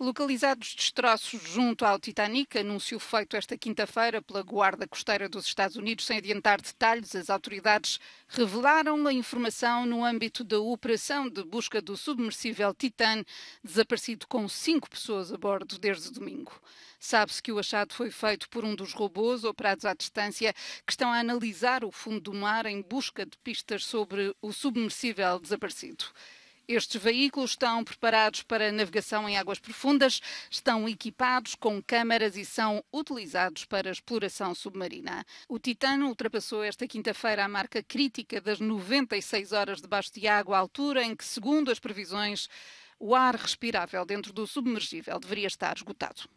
Localizados destroços junto ao Titanic, anúncio feito esta quinta-feira pela Guarda Costeira dos Estados Unidos, sem adiantar detalhes, as autoridades revelaram a informação no âmbito da operação de busca do submersível Titan, desaparecido com cinco pessoas a bordo desde domingo. Sabe-se que o achado foi feito por um dos robôs operados à distância que estão a analisar o fundo do mar em busca de pistas sobre o submersível desaparecido. Estes veículos estão preparados para navegação em águas profundas, estão equipados com câmaras e são utilizados para exploração submarina. O Titano ultrapassou esta quinta-feira a marca crítica das 96 horas debaixo de água, à altura em que, segundo as previsões, o ar respirável dentro do submergível deveria estar esgotado.